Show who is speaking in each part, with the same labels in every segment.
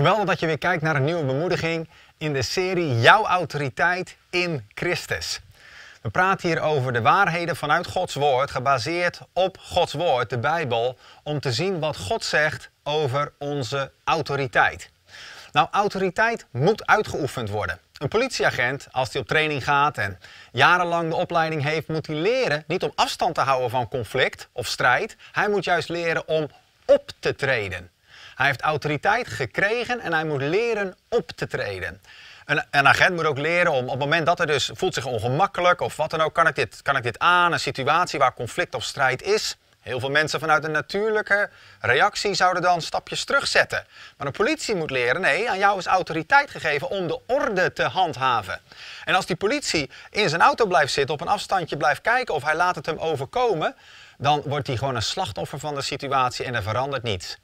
Speaker 1: Geweldig dat je weer kijkt naar een nieuwe bemoediging in de serie Jouw autoriteit in Christus. We praten hier over de waarheden vanuit Gods Woord, gebaseerd op Gods Woord, de Bijbel, om te zien wat God zegt over onze autoriteit. Nou, autoriteit moet uitgeoefend worden. Een politieagent, als hij op training gaat en jarenlang de opleiding heeft, moet hij leren niet om afstand te houden van conflict of strijd. Hij moet juist leren om op te treden. Hij heeft autoriteit gekregen en hij moet leren op te treden. Een, een, agent moet ook leren om op het moment dat hij dus voelt zich ongemakkelijk of wat dan ook, kan ik dit, kan ik dit aan? Een situatie waar conflict of strijd is, Heel veel mensen vanuit een natuurlijke reactie zouden dan stapjes terugzetten. Maar de politie moet leren, nee, aan jou is autoriteit gegeven om de orde te handhaven. En als die politie in zijn auto blijft zitten, op een afstandje blijft kijken of hij laat het hem overkomen, dan wordt hij gewoon een slachtoffer van de situatie en er verandert niets.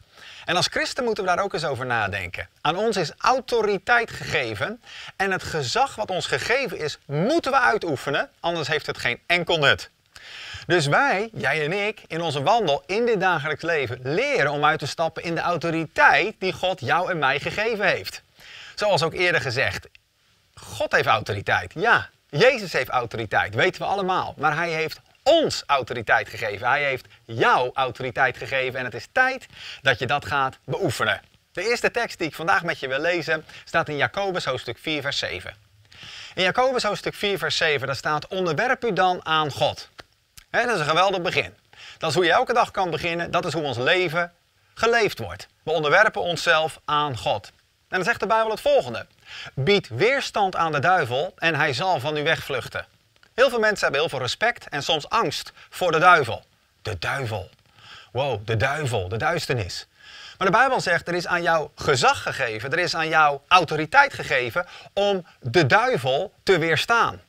Speaker 1: En als christen moeten we daar ook eens over nadenken. Aan ons is autoriteit gegeven en het gezag wat ons gegeven is, moeten we uitoefenen, anders heeft het geen enkel nut. Dus wij, jij en ik, in onze wandel in dit dagelijks leven leren om uit te stappen in de autoriteit die God jou en mij gegeven heeft. Zoals ook eerder gezegd, God heeft autoriteit. Ja, Jezus heeft autoriteit, weten we allemaal. Maar hij heeft ons autoriteit gegeven. Hij heeft jou autoriteit gegeven en het is tijd dat je dat gaat beoefenen. De eerste tekst die ik vandaag met je wil lezen staat in Jacobus hoofdstuk 4 vers 7. In Jacobus hoofdstuk 4 vers 7 daar staat onderwerp u dan aan God dat is een geweldig begin. Dat is hoe je elke dag kan beginnen. Dat is hoe ons leven geleefd wordt. We onderwerpen onszelf aan God. En dan zegt de Bijbel het volgende. Bied weerstand aan de duivel en hij zal van u wegvluchten. Heel veel mensen hebben heel veel respect en soms angst voor de duivel. De duivel. Wow, de duivel, de duisternis. Maar de Bijbel zegt, er is aan jou gezag gegeven, er is aan jou autoriteit gegeven om de duivel te weerstaan.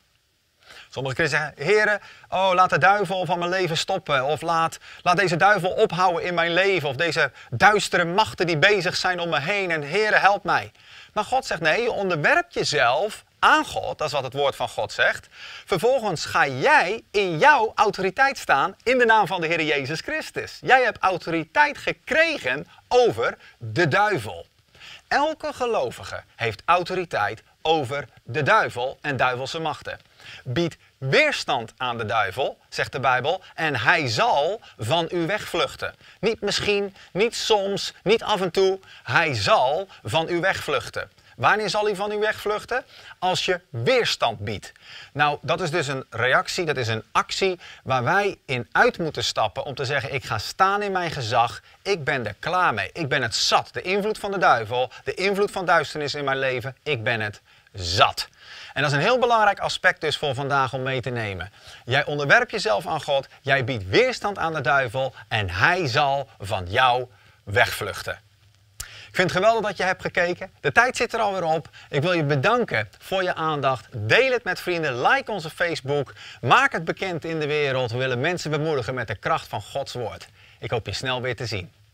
Speaker 1: Sommige christenen zeggen, heren, oh, laat de duivel van mijn leven stoppen. Of laat, laat deze duivel ophouden in mijn leven. Of deze duistere machten die bezig zijn om me heen. En heren, help mij. Maar God zegt, nee, onderwerp jezelf aan God. Dat is wat het woord van God zegt. Vervolgens ga jij in jouw autoriteit staan in de naam van de Heer Jezus Christus. Jij hebt autoriteit gekregen over de duivel. Elke gelovige heeft autoriteit over de duivel en duivelse machten. Bied weerstand aan de duivel, zegt de Bijbel, en hij zal van u wegvluchten. Niet misschien, niet soms, niet af en toe, hij zal van u wegvluchten. Wanneer zal hij van u wegvluchten? Als je weerstand biedt. Nou, dat is dus een reactie, dat is een actie waar wij in uit moeten stappen om te zeggen: ik ga staan in mijn gezag, ik ben er klaar mee, ik ben het zat. De invloed van de duivel, de invloed van duisternis in mijn leven, ik ben het zat. En dat is een heel belangrijk aspect dus voor vandaag om mee te nemen. Jij onderwerpt jezelf aan God, jij biedt weerstand aan de duivel en hij zal van jou wegvluchten vind het geweldig dat je hebt gekeken. De tijd zit er alweer op. Ik wil je bedanken voor je aandacht. Deel het met vrienden. Like onze Facebook. Maak het bekend in de wereld. We willen mensen bemoedigen met de kracht van Gods woord. Ik hoop je snel weer te zien.